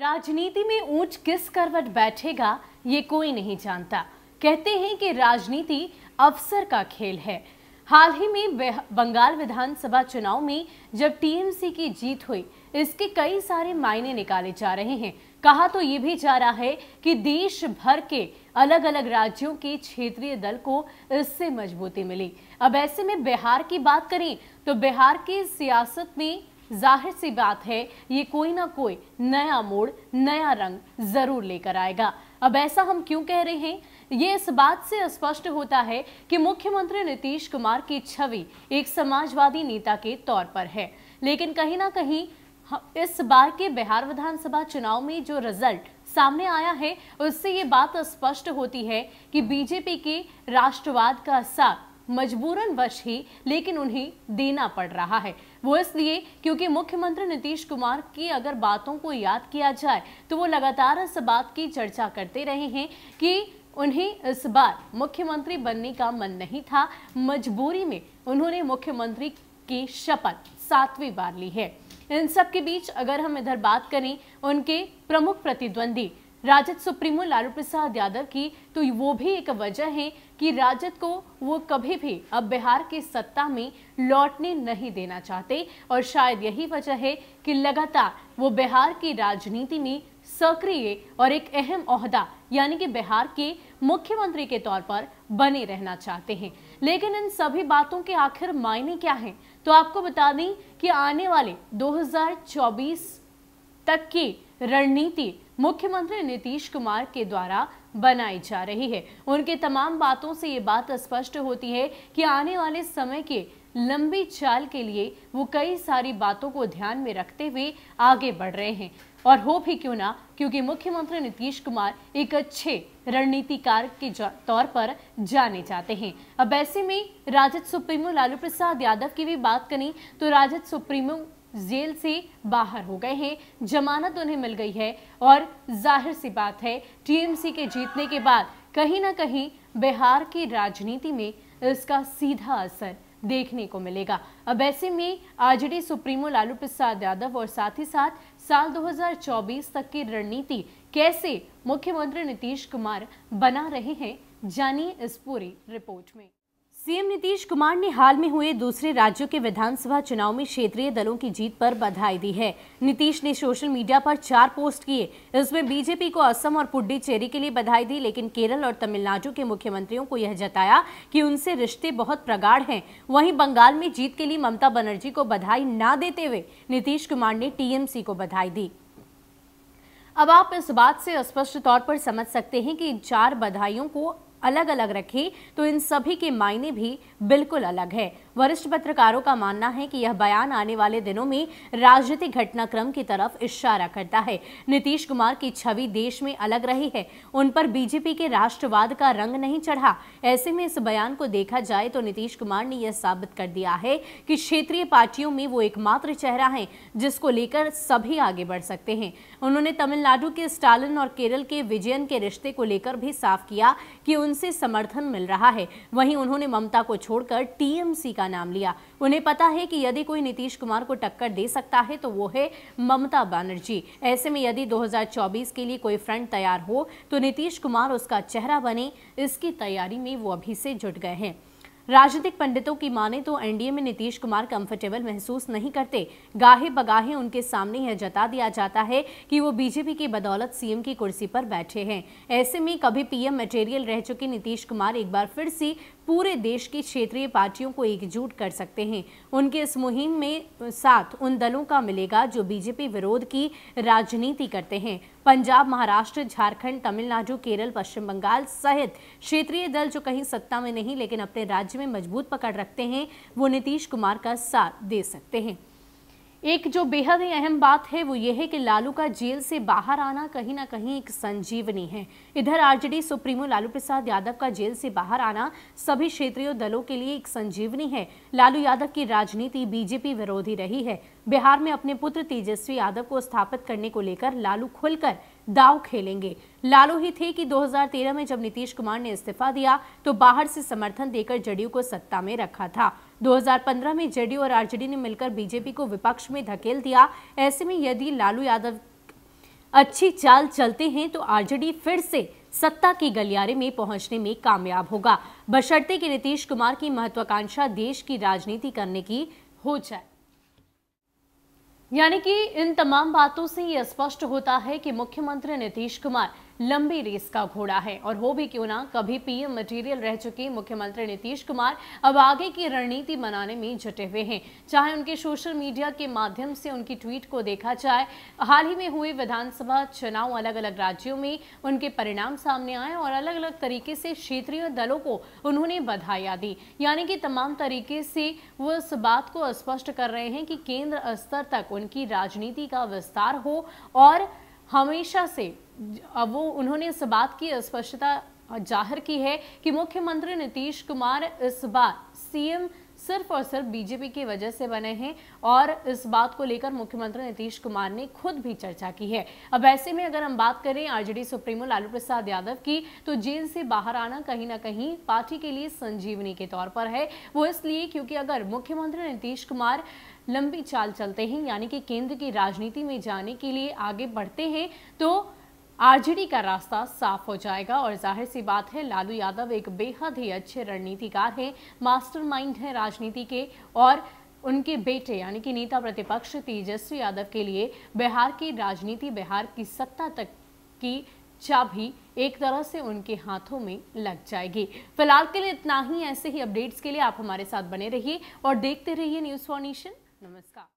राजनीति में ऊंच किस करवट बैठेगा ये कोई नहीं जानता कहते हैं कि राजनीति अवसर का खेल है हाल ही में बंगाल विधानसभा चुनाव में जब टीएमसी की जीत हुई इसके कई सारे मायने निकाले जा रहे हैं कहा तो ये भी जा रहा है कि देश भर के अलग अलग राज्यों के क्षेत्रीय दल को इससे मजबूती मिली अब ऐसे में बिहार की बात करें तो बिहार की सियासत में जाहिर सी बात है ये कोई ना कोई नया मोड़ नया रंग जरूर लेकर आएगा अब ऐसा हम क्यों कह रहे हैं ये इस बात से स्पष्ट होता है कि मुख्यमंत्री नीतीश कुमार की छवि एक समाजवादी नेता के तौर पर है लेकिन कहीं ना कहीं इस बार के बिहार विधानसभा चुनाव में जो रिजल्ट सामने आया है उससे ये बात स्पष्ट होती है कि बीजेपी के राष्ट्रवाद का साथ मजबूरन वश ही लेकिन उन्हें देना पड़ रहा है वो इसलिए क्योंकि मुख्यमंत्री नीतीश कुमार की अगर बातों को याद किया जाए तो वो लगातार इस बात की चर्चा करते रहे हैं कि उन्हें इस बार मुख्यमंत्री बनने का मन नहीं था मजबूरी में उन्होंने मुख्यमंत्री की शपथ सातवीं बार ली है इन सब के बीच अगर हम इधर बात करें उनके प्रमुख प्रतिद्वंदी राजद सुप्रीमो लालू प्रसाद यादव की तो वो भी एक वजह है कि राजद को वो कभी भी अब बिहार की सत्ता में लौटने नहीं देना चाहते और शायद यही वजह है कि लगातार वो बिहार की राजनीति में सक्रिय और एक अहम अहदा यानी कि बिहार के मुख्यमंत्री के तौर पर बने रहना चाहते हैं लेकिन इन सभी बातों के आखिर मायने क्या हैं तो आपको बता दें कि आने वाले 2024 तक की रणनीति मुख्यमंत्री नीतीश कुमार के द्वारा बनाई जा रही है उनके तमाम बातों से ये बात स्पष्ट होती है कि आने वाले समय के लंबी चाल के लिए वो कई सारी बातों को ध्यान में रखते हुए आगे बढ़ रहे हैं और हो भी क्यों ना क्योंकि मुख्यमंत्री नीतीश कुमार एक अच्छे रणनीतिकार के तौर पर जाने जाते हैं अब ऐसे में राजद सुप्रीमो लालू प्रसाद यादव की भी बात करें तो राजद सुप्रीमो जेल से बाहर हो गए हैं जमानत उन्हें मिल गई है और जाहिर सी बात है टीएमसी के जीतने के बाद कहीं ना कहीं बिहार की राजनीति में इसका सीधा असर देखने को मिलेगा अब ऐसे में आरजेडी सुप्रीमो लालू प्रसाद यादव और साथ ही साथ साल 2024 तक की रणनीति कैसे मुख्यमंत्री नीतीश कुमार बना रहे हैं जानिए इस पूरी रिपोर्ट में सीएम नीतीश कुमार ने हाल में हुए दूसरे राज्यों के विधानसभा चुनाव में क्षेत्रीय दलों की जीत पर बधाई दी है नीतीश ने सोशल मीडिया पर चार पोस्ट किए इसमें बीजेपी को असम और पुडुचेरी के लिए बधाई दी लेकिन केरल और तमिलनाडु के मुख्यमंत्रियों को यह जताया कि उनसे रिश्ते बहुत प्रगाढ़ हैं वहीं बंगाल में जीत के लिए ममता बनर्जी को बधाई न देते हुए नीतीश कुमार ने टीएमसी को बधाई दी अब आप इस बात से स्पष्ट तौर पर समझ सकते हैं कि इन चार बधाइयों को अलग अलग रखें तो इन सभी के मायने भी बिल्कुल अलग है वरिष्ठ पत्रकारों का मानना है कि यह बयान आने वाले दिनों में राजनीतिक घटनाक्रम की तरफ इशारा करता है नीतीश कुमार की छवि देश में अलग रही है उन पर बीजेपी के राष्ट्रवाद का रंग नहीं चढ़ा ऐसे में इस बयान को देखा जाए तो नीतीश कुमार ने यह साबित कर दिया है कि क्षेत्रीय पार्टियों में वो एकमात्र चेहरा है जिसको लेकर सभी आगे बढ़ सकते हैं उन्होंने तमिलनाडु के स्टालिन और केरल के विजयन के रिश्ते को लेकर भी साफ किया कि उनसे समर्थन मिल रहा है वहीं उन्होंने ममता को छोड़कर टीएमसी का का नाम लिया उन्हें पता है कि यदि कोई नीतीश कुमार को टक्कर दे सकता है तो वो है ममता बनर्जी ऐसे में यदि 2024 के लिए कोई फ्रंट तैयार हो तो नीतीश कुमार उसका चेहरा बने इसकी तैयारी में वो अभी से जुट गए हैं राजनीतिक पंडितों की माने तो एनडीए में नीतीश कुमार कंफर्टेबल महसूस नहीं करते गाहे बगाहे उनके सामने यह जता दिया जाता है कि वो बीजेपी की बदौलत सीएम की कुर्सी पर बैठे हैं ऐसे में कभी पीएम मटेरियल रह चुके नीतीश कुमार एक बार फिर से पूरे देश की क्षेत्रीय पार्टियों को एकजुट कर सकते हैं उनके इस मुहिम में साथ उन दलों का मिलेगा जो बीजेपी विरोध की राजनीति करते हैं पंजाब महाराष्ट्र झारखंड तमिलनाडु केरल पश्चिम बंगाल सहित क्षेत्रीय दल जो कहीं सत्ता में नहीं लेकिन अपने राज्य में मजबूत पकड़ रखते हैं वो नीतीश कुमार का साथ दे सकते हैं एक जो बेहद ही अहम बात है वो ये है कि लालू का जेल से बाहर आना कहीं ना कहीं एक संजीवनी है इधर आरजेडी सुप्रीमो लालू प्रसाद यादव का जेल से बाहर आना सभी क्षेत्रीय दलों के लिए एक संजीवनी है लालू यादव की राजनीति बीजेपी विरोधी रही है बिहार में अपने पुत्र तेजस्वी यादव को स्थापित करने को लेकर लालू खुलकर दाव खेलेंगे लालू ही थे कि 2013 में जब नीतीश कुमार ने इस्तीफा दिया तो बाहर से समर्थन देकर जेडीयू को सत्ता में रखा था 2015 में जेडीयू और आरजेडी ने मिलकर बीजेपी को विपक्ष में धकेल दिया ऐसे में यदि लालू यादव अच्छी चाल चलते हैं तो आरजेडी फिर से सत्ता के गलियारे में पहुंचने में कामयाब होगा बशर्ते कि नीतीश कुमार की महत्वाकांक्षा देश की राजनीति करने की हो जाए यानी कि इन तमाम बातों से यह स्पष्ट होता है कि मुख्यमंत्री नीतीश कुमार लंबी रेस का घोड़ा है और हो भी क्यों ना कभी पीएम मटेरियल रह चुके मुख्यमंत्री नीतीश कुमार अब आगे की रणनीति बनाने में जुटे हुए हैं चाहे उनके सोशल मीडिया के माध्यम से उनकी ट्वीट को देखा जाए हाल ही में हुए विधानसभा चुनाव अलग अलग राज्यों में उनके परिणाम सामने आए और अलग अलग तरीके से क्षेत्रीय दलों को उन्होंने बधाइयाँ दी यानी कि तमाम तरीके से वो इस बात को स्पष्ट कर रहे हैं कि केंद्र स्तर तक उनकी राजनीति का विस्तार हो और हमेशा से वो उन्होंने इस बात की स्पष्टता जाहिर की है कि मुख्यमंत्री नीतीश कुमार इस बार सीएम सिर्फ और सिर्फ बीजेपी की वजह से बने हैं और इस बात को लेकर मुख्यमंत्री नीतीश कुमार ने खुद भी चर्चा की है अब ऐसे में अगर हम बात करें आरजेडी सुप्रीमो लालू प्रसाद यादव की तो जेल से बाहर आना कहीं ना कहीं पार्टी के लिए संजीवनी के तौर पर है वो इसलिए क्योंकि अगर मुख्यमंत्री नीतीश कुमार लंबी चाल चलते हैं यानी कि केंद्र की राजनीति में जाने के लिए आगे बढ़ते हैं तो आरजेडी का रास्ता साफ हो जाएगा और जाहिर सी बात है लालू यादव एक बेहद ही अच्छे रणनीतिकार हैं मास्टरमाइंड है राजनीति के और उनके बेटे यानी कि नेता प्रतिपक्ष तेजस्वी यादव के लिए बिहार की राजनीति बिहार की सत्ता तक की चाबी एक तरह से उनके हाथों में लग जाएगी फिलहाल के लिए इतना ही ऐसे ही अपडेट्स के लिए आप हमारे साथ बने रहिए और देखते रहिए न्यूज़ फॉर नेशन नमस्कार